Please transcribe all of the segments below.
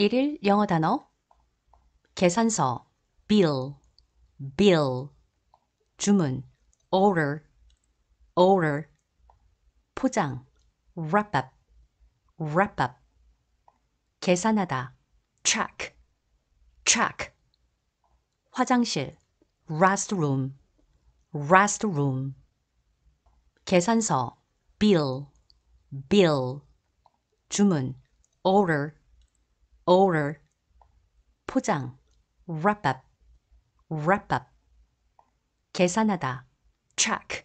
1일 영어 단어 계산서 bill, bill 주문 order, order 포장 wrap up, wrap up 계산하다 track, track 화장실 restroom, restroom 계산서 bill, bill 주문 order order 포장 wrap up wrap up 계산하다 track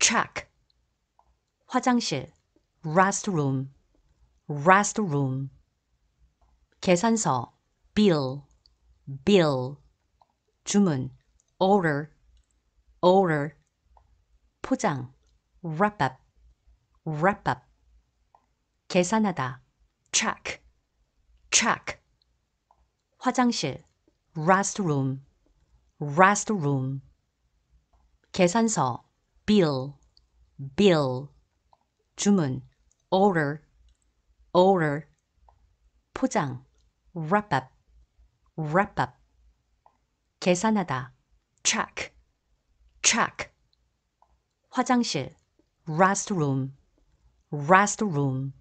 track 화장실 restroom restroom 계산서 bill bill 주문 order order 포장 wrap up wrap up 계산하다 track track 화장실 restroom restroom 계산서 bill bill 주문 order order 포장 wrap up wrap up 계산하다 track track 화장실 restroom restroom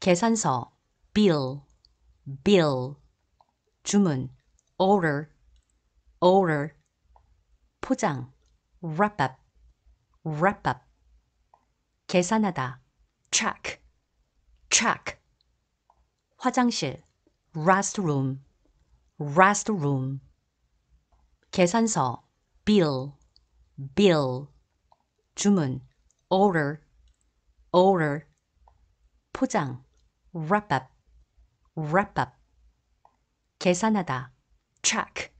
계산서 bill, bill. 주문, order, order. 포장, wrap up, wrap up. 계산하다, track, track. 화장실, restroom, restroom. 계산서, bill, bill. 주문, order, order. 포장, wrap up. wrap up 계산하다 track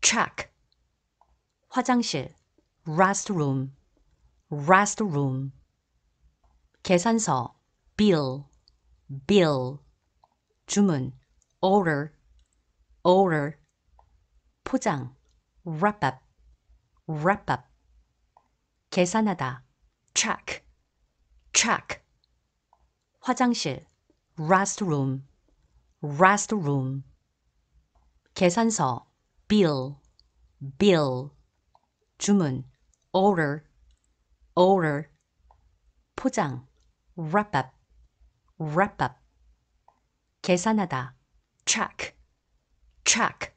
track 화장실 restroom restroom 계산서 bill bill 주문 order order 포장 wrap up wrap up 계산하다 track track 화장실 restroom restroom 계산서 bill bill 주문 order order 포장 wrap up wrap up 계산하다 track track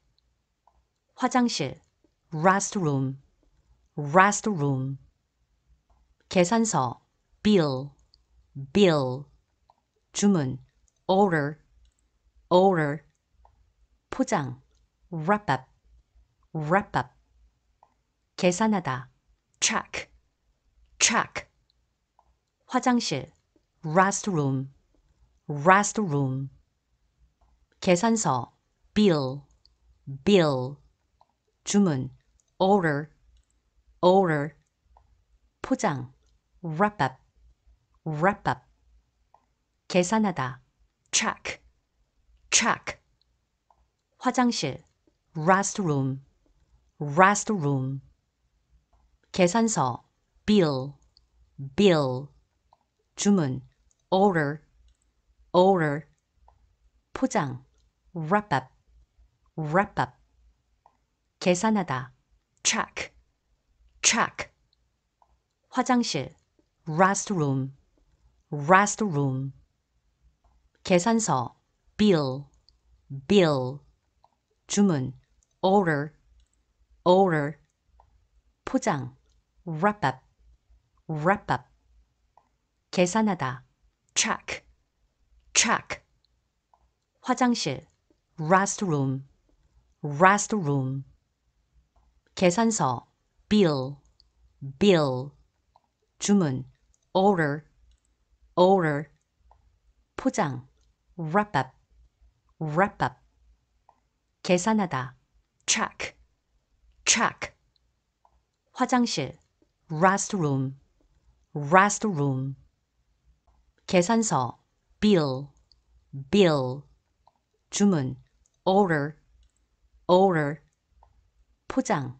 화장실 restroom restroom 계산서 bill bill 주문 order order 포장 wrap up wrap up 계산하다 track track 화장실 restroom restroom 계산서 bill bill 주문 order order 포장 wrap up wrap up 계산하다 track track 화장실 restroom restroom 계산서 bill bill 주문 order order 포장 wrap up wrap up 계산하다 track track 화장실 restroom restroom 계산서 bill, bill. 주문, order, order. 포장, wrap up, wrap up. 계산하다, track, track. 화장실, restroom, restroom. 계산서, bill, bill. 주문, order, order. 포장, wrap up. wrap up 계산하다 track track 화장실 restroom restroom 계산서 bill bill 주문 order order 포장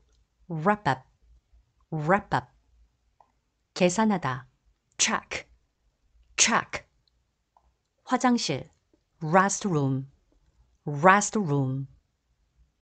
wrap up wrap up 계산하다 track track 화장실 restroom Restroom. room!